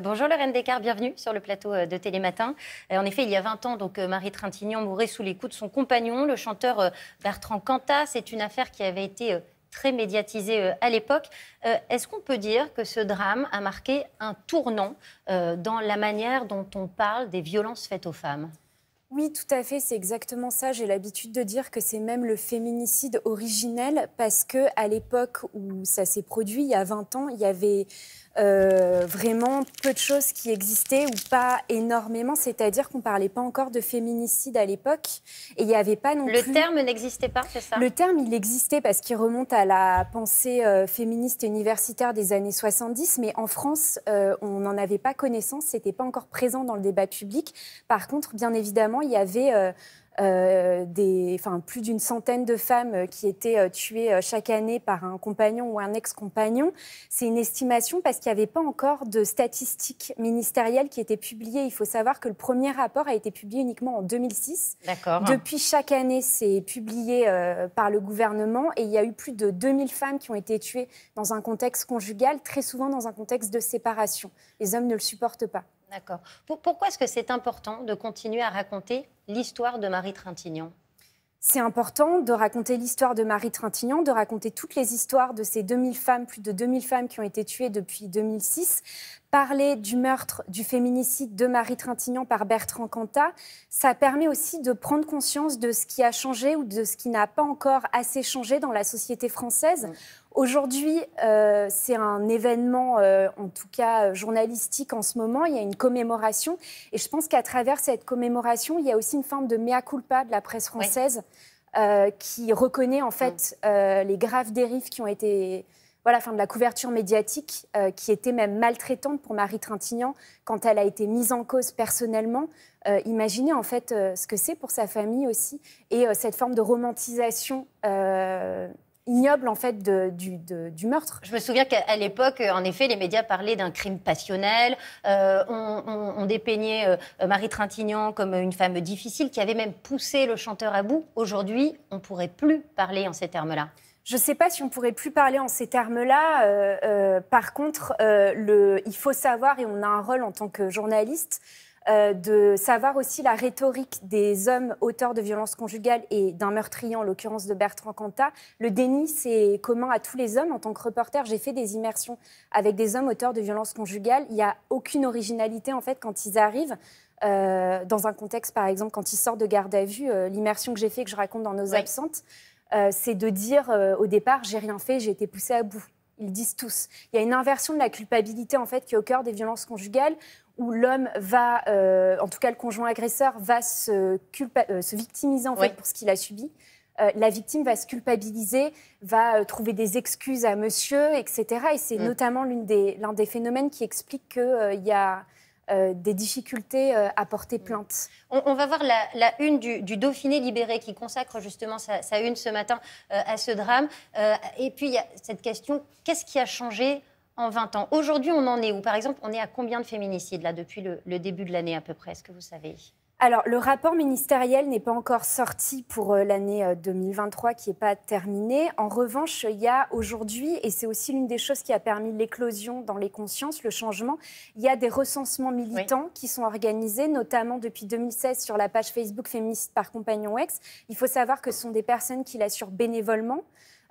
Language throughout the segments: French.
Bonjour Lorraine Descartes, bienvenue sur le plateau euh, de Télématin. Euh, en effet, il y a 20 ans, donc euh, Marie Trintignant mourait sous les coups de son compagnon, le chanteur Bertrand Cantat. C'est une affaire qui avait été très médiatisée à l'époque. Est-ce qu'on peut dire que ce drame a marqué un tournant dans la manière dont on parle des violences faites aux femmes oui, tout à fait, c'est exactement ça. J'ai l'habitude de dire que c'est même le féminicide originel parce que à l'époque où ça s'est produit, il y a 20 ans, il y avait euh, vraiment peu de choses qui existaient ou pas énormément, c'est-à-dire qu'on ne parlait pas encore de féminicide à l'époque et il n'y avait pas non plus... Le terme n'existait pas, c'est ça Le terme, il existait parce qu'il remonte à la pensée euh, féministe universitaire des années 70, mais en France, euh, on n'en avait pas connaissance, c'était pas encore présent dans le débat public. Par contre, bien évidemment, il y avait euh, plus d'une centaine de femmes euh, qui étaient euh, tuées chaque année par un compagnon ou un ex-compagnon. C'est une estimation parce qu'il n'y avait pas encore de statistiques ministérielles qui étaient publiées. Il faut savoir que le premier rapport a été publié uniquement en 2006. D'accord. Depuis, chaque année, c'est publié par le gouvernement et il y a eu plus de 2000 femmes qui ont été tuées dans un contexte conjugal, très souvent dans un contexte de séparation. Les hommes ne le supportent pas. D'accord. Pourquoi est-ce que c'est important de continuer à raconter l'histoire de Marie Trintignant c'est important de raconter l'histoire de Marie Trintignant, de raconter toutes les histoires de ces 2000 femmes, plus de 2000 femmes qui ont été tuées depuis 2006, parler du meurtre, du féminicide de Marie Trintignant par Bertrand Cantat, ça permet aussi de prendre conscience de ce qui a changé ou de ce qui n'a pas encore assez changé dans la société française. Mm. Aujourd'hui, euh, c'est un événement, euh, en tout cas euh, journalistique en ce moment. Il y a une commémoration. Et je pense qu'à travers cette commémoration, il y a aussi une forme de mea culpa de la presse française qui reconnaît en fait mm. les graves dérives qui ont été. Voilà, fin de la couverture médiatique qui était même maltraitante pour Marie Trintignant quand elle a été mise en cause personnellement. imaginez en fait ce que c'est pour sa famille aussi et cette forme de romantisation ignoble en fait du, du, meurtre. Je me souviens qu'à l'époque, en effet, les médias parlaient d'un crime passionnel. Euh, on, dépeignait euh, Marie Trintignant comme une femme difficile qui avait même poussé le chanteur à bout. Aujourd'hui, on ne pourrait plus parler en ces termes-là. Je ne sais pas si on pourrait plus parler en ces termes-là. Euh, par contre, le, il faut savoir, et on a un rôle en tant que journaliste, euh, de savoir aussi la rhétorique des hommes auteurs de violences conjugales et d'un meurtrier, en l'occurrence de Bertrand Cantat. Le déni, c'est commun à tous les hommes. En tant que reporter, j'ai fait des immersions avec des hommes auteurs de violences conjugales. Il n'y a aucune originalité, en fait, quand ils arrivent. Euh, dans un contexte, par exemple, quand ils sortent de garde à vue, euh, l'immersion que j'ai fait, que je raconte dans nos absentes, c'est de dire au départ, j'ai rien fait, j'ai été poussé à bout. Ils disent tous. Il y a une inversion de la culpabilité, en fait, qui est au cœur des violences conjugales, où l'homme va, euh, en tout cas le conjoint agresseur, va se, euh, victimiser en fait pour ce qu'il a subi. Euh, la victime va se culpabiliser, va trouver des excuses à monsieur, etc. Et c'est mm. notamment l'un des, phénomènes qui explique qu'il y a des difficultés à porter mm. plainte. On, va voir la, une du, Dauphiné libéré qui consacre justement sa, une ce matin à ce drame. et puis il y a cette question qu'est-ce qui a changé en 20 ans. Aujourd'hui, on en est où Par exemple, on est à combien de féminicides là depuis le, début de l'année à peu près Est-ce que vous savez alors, le rapport ministériel n'est pas encore sorti pour euh, l'année 2023 euh, qui n'est pas terminée. En revanche, il y a aujourd'hui, et c'est aussi l'une des choses qui a permis l'éclosion dans les consciences, le changement, il y a des recensements militants qui sont organisés, notamment depuis 2016 sur la page Facebook Féministe par Compagnon Ex. Il faut savoir que ce sont des personnes qui l'assurent bénévolement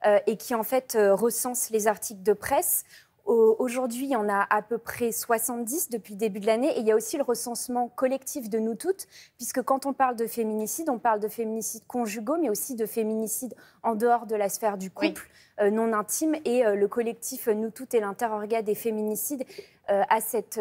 euh, et qui en fait recensent les articles de presse. Aujourd'hui, il y en a à peu près 70 depuis le début de l'année. Et il y a aussi le recensement collectif de nous toutes, puisque quand on parle de féminicide, on parle de féminicide conjugaux, mais aussi de féminicide en dehors de la sphère du couple, euh, non intime. Et euh, le collectif euh, Nous toutes et l'interorga des féminicides a cette,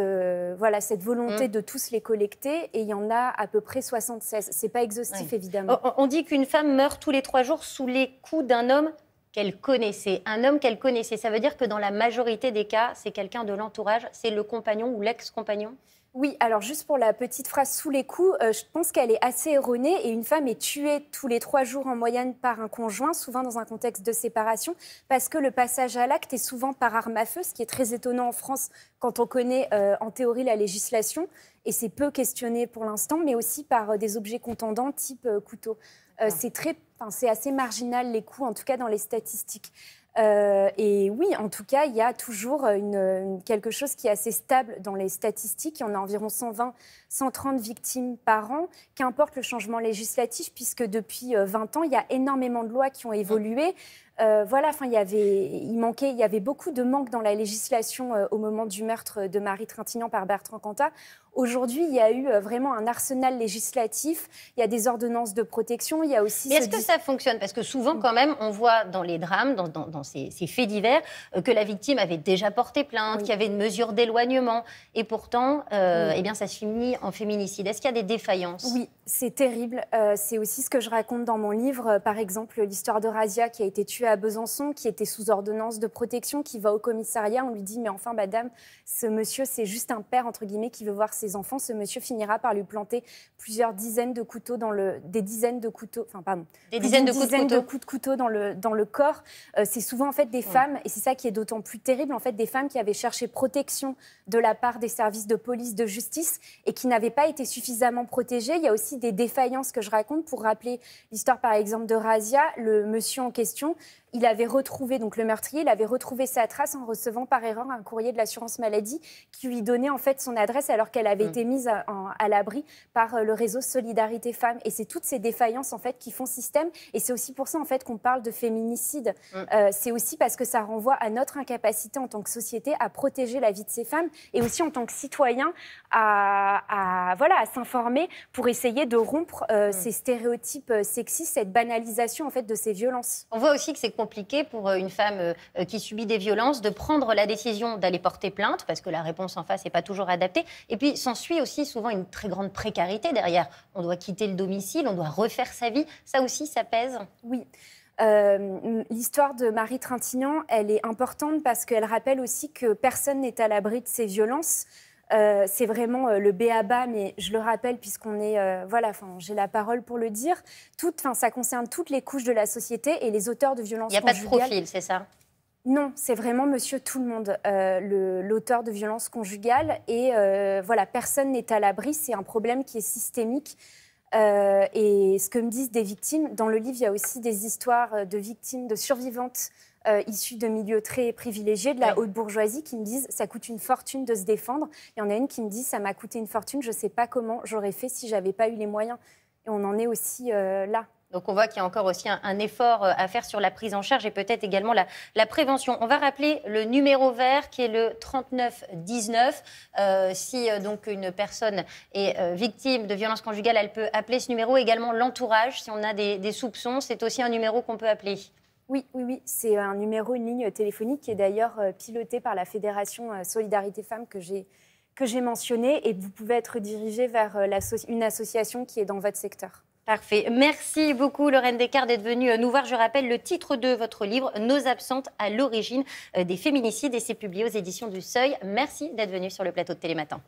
voilà, cette volonté mm. de tous les collecter. Et il y en a à peu près 76. Ce n'est pas exhaustif, évidemment. On dit qu'une femme meurt tous les trois jours sous les coups d'un homme qu'elle connaissait, un homme qu'elle connaissait. Ça veut dire que dans la majorité des cas, c'est quelqu'un de l'entourage, c'est le compagnon ou l'ex-compagnon oui, alors juste pour la petite phrase sous les coups, euh, je pense qu'elle est assez erronée et une femme est tuée tous les trois jours en moyenne par un conjoint, souvent dans un contexte de séparation, parce que le passage à l'acte est souvent par arme à feu, ce qui est très étonnant en France quand on connaît euh, en théorie la législation et c'est peu questionné pour l'instant, mais aussi par euh, des objets contendants type euh, couteau. Euh, ah. c'est très, c'est assez marginal les coûts, en tout cas dans les statistiques. et oui, en tout cas, il y a toujours une, quelque chose qui est assez stable dans les statistiques. On a environ 120, 130 victimes par an, qu'importe le changement législatif, puisque depuis 20 ans, il y a énormément de lois qui ont évolué. voilà, enfin, il y avait, il manquait, il y avait beaucoup de manques dans la législation au moment du meurtre de Marie Trintignant par Bertrand Cantat. Aujourd'hui, il y a eu euh, vraiment un arsenal législatif. Il y a des ordonnances de protection. Il y a aussi. Mais est-ce que ça fonctionne Parce que souvent, mm. quand même, on voit dans les drames, dans, ces, faits divers, euh, que la victime avait déjà porté plainte, qu'il y avait une mesure d'éloignement, et pourtant, euh, eh bien, ça se finit en féminicide. Est-ce qu'il y a des défaillances Oui, c'est terrible. c'est aussi ce que je raconte dans mon livre. Par exemple, l'histoire de Razia qui a été tuée à Besançon, qui était sous ordonnance de protection, qui va au commissariat. On lui dit mais enfin, madame, ce monsieur, c'est juste un père entre guillemets qui veut voir ses enfants, ce monsieur finira par lui planter plusieurs dizaines de couteaux dans le, des dizaines de couteaux, enfin pardon, des dizaines, de, de, coups de couteau dans le, dans le corps. Euh, c'est souvent en fait des femmes, et c'est ça qui est d'autant plus terrible, en fait des femmes qui avaient cherché protection de la part des services de police, de justice, et qui n'avaient pas été suffisamment protégées. Il y a aussi des défaillances que je raconte pour rappeler l'histoire par exemple de Razia, le monsieur en question il avait retrouvé, donc le meurtrier, il avait retrouvé sa trace en recevant par erreur un courrier de l'assurance maladie qui lui donnait en fait son adresse alors qu'elle avait mm. été mise à, l'abri par euh, le réseau Solidarité Femmes. Et c'est toutes ces défaillances en fait qui font système. Et c'est aussi pour ça en fait qu'on parle de féminicide. Mm. Euh, c'est aussi parce que ça renvoie à notre incapacité en tant que société à protéger la vie de ces femmes et aussi en tant que citoyen à, voilà à s'informer pour essayer de rompre euh, mm. ces stéréotypes sexistes, cette banalisation en fait de ces violences. On voit aussi que c'est compliqué pour euh, une femme euh, euh, qui subit des violences de prendre la décision d'aller porter plainte, parce que la réponse en face n'est pas toujours adaptée. Et puis s'ensuit aussi souvent une très grande précarité derrière. On doit quitter le domicile, on doit refaire sa vie. Ça aussi, ça pèse Oui. l'histoire de Marie Trintignant, elle est importante parce qu'elle rappelle aussi que personne n'est à l'abri de ces violences. Euh, c'est vraiment euh, le béaba, mais je le rappelle puisqu'on est, euh, voilà, enfin, j'ai la parole pour le dire. Tout, ça concerne toutes les couches de la société et les auteurs de violences. conjugales. Il n'y a pas de profil, c'est ça non, c'est vraiment Monsieur Tout le Monde, l'auteur de violences conjugales. Et voilà, personne n'est à l'abri. C'est un problème qui est systémique. et ce que me disent des victimes, dans le livre, il y a aussi des histoires de victimes, de survivantes euh, issus de milieux très privilégiés, de la haute bourgeoisie, qui me disent ça coûte une fortune de se défendre. Il y en a une qui me dit ça m'a coûté une fortune, je ne sais pas comment j'aurais fait si j'avais pas eu les moyens. Et on en est aussi euh, là. Donc on voit qu'il y a encore aussi un, effort euh, à faire sur la prise en charge et peut-être également la, prévention. On va rappeler le numéro vert qui est le 3919. si donc une personne est victime de violences conjugales, elle peut appeler ce numéro. Également l'entourage, si on a des soupçons, c'est aussi un numéro qu'on peut appeler. Oui, oui, oui. C'est un numéro, une ligne téléphonique qui est d'ailleurs euh, pilotée par la Fédération euh, Solidarité Femmes que j'ai que j'ai et vous pouvez être dirigé vers euh, une association qui est dans votre secteur. Parfait. Merci beaucoup, Lorraine Descartes, d'être venue nous voir. Je rappelle le titre de votre livre, Nos absentes à l'origine des féminicides, et c'est publié aux éditions du Seuil. Merci d'être venue sur le plateau de Télématin.